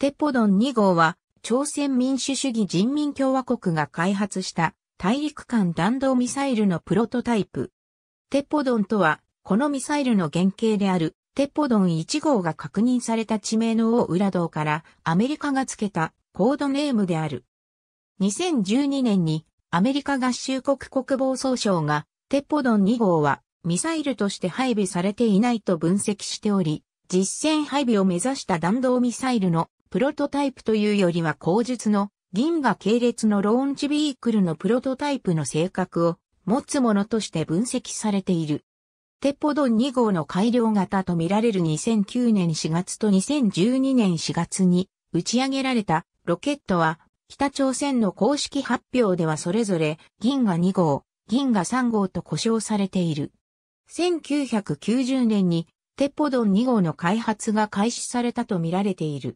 テポドン2号は、朝鮮民主主義人民共和国が開発した大陸間弾道ミサイルのプロトタイプ。テポドンとは、このミサイルの原型であるテポドン1号が確認された地名の大裏道からアメリカが付けたコードネームである。2012年にアメリカ合衆国国防総省がテポドン2号はミサイルとして配備されていないと分析しており、実戦配備を目指した弾道ミサイルのプロトタイプというよりは口述の銀河系列のローンチビークルのプロトタイプの性格を持つものとして分析されている。テポドン2号の改良型とみられる2009年4月と2012年4月に打ち上げられたロケットは北朝鮮の公式発表ではそれぞれ銀河2号、銀河3号と呼称されている。1990年にテポドン2号の開発が開始されたとみられている。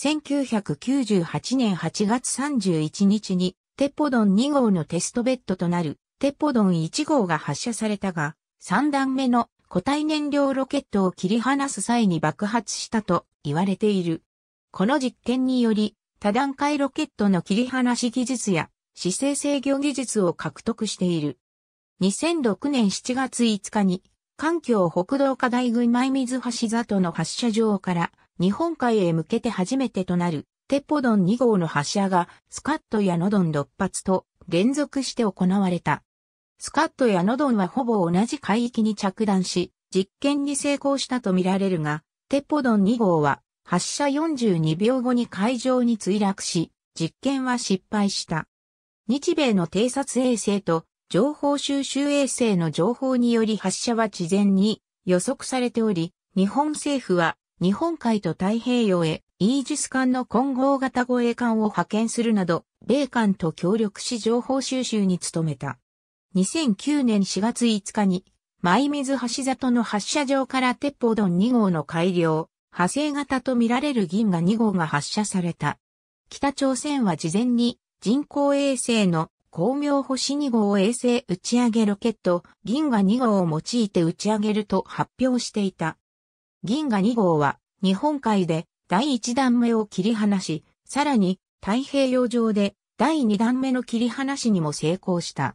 1998年8月31日に、テポドン2号のテストベッドとなる、テポドン1号が発射されたが、3段目の固体燃料ロケットを切り離す際に爆発したと言われている。この実験により、多段階ロケットの切り離し技術や姿勢制御技術を獲得している。2006年7月5日に、環境北道課題群前水橋里の発射場から日本海へ向けて初めてとなる、テポドン2号の発射が、スカットやノドン6発と連続して行われた。スカットやノドンはほぼ同じ海域に着弾し、実験に成功したとみられるが、テポドン2号は、発射42秒後に海上に墜落し、実験は失敗した。日米の偵察衛星と情報収集衛星の情報により発射は事前に予測されており、日本政府は日本海と太平洋へイージス艦の混合型護衛艦を派遣するなど、米艦と協力し情報収集に努めた。2009年4月5日に、舞水橋里の発射場から鉄砲ン2号の改良、派生型と見られる銀河2号が発射された。北朝鮮は事前に人工衛星の光明星2号衛星打ち上げロケット銀河2号を用いて打ち上げると発表していた。銀河2号は日本海で第1段目を切り離し、さらに太平洋上で第2段目の切り離しにも成功した。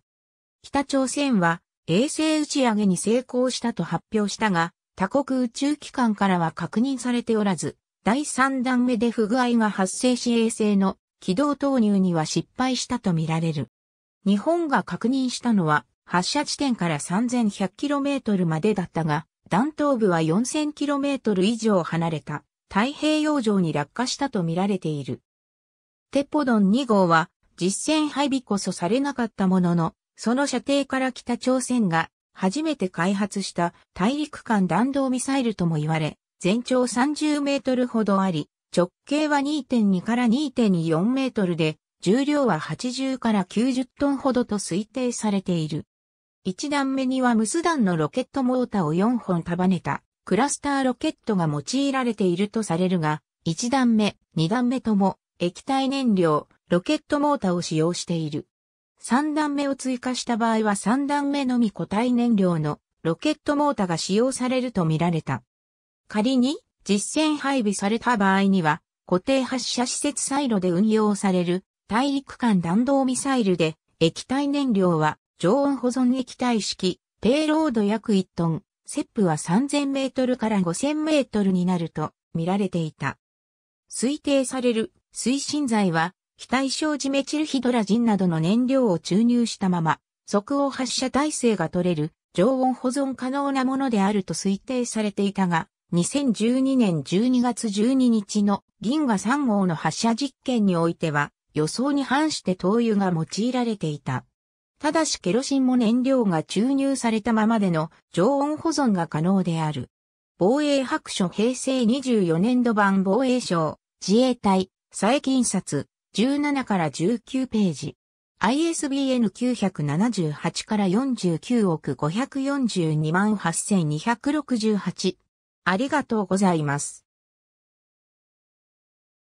北朝鮮は衛星打ち上げに成功したと発表したが、他国宇宙機関からは確認されておらず、第3段目で不具合が発生し衛星の軌道投入には失敗したとみられる。日本が確認したのは発射地点から 3100km までだったが、弾頭部は 4000km 以上離れた太平洋上に落下したとみられている。テポドン2号は実戦配備こそされなかったものの、その射程から北朝鮮が初めて開発した大陸間弾道ミサイルとも言われ、全長30メートルほどあり、直径は2.2から2.4メートルで、重量は80から90トンほどと推定されている。1段目には無数段のロケットモーターを4本束ねたクラスターロケットが用いられているとされるが、1段目、2段目とも液体燃料、ロケットモーターを使用している。3段目を追加した場合は3段目のみ固体燃料のロケットモーターが使用されるとみられた。仮に実戦配備された場合には固定発射施設サイロで運用される大陸間弾道ミサイルで液体燃料は常温保存液体式、ペイロード約1トン、セップは3000メートルから5000メートルになると見られていた。推定される推進剤は、非対称ジメチルヒドラジンなどの燃料を注入したまま、即応発射体制が取れる常温保存可能なものであると推定されていたが、2012年12月12日の銀河3号の発射実験においては、予想に反して灯油が用いられていた。ただしケロシンも燃料が注入されたままでの常温保存が可能である。防衛白書平成24年度版防衛省、自衛隊、佐伯印刷、17から19ページ。ISBN 978から49億542万8268。ありがとうございます。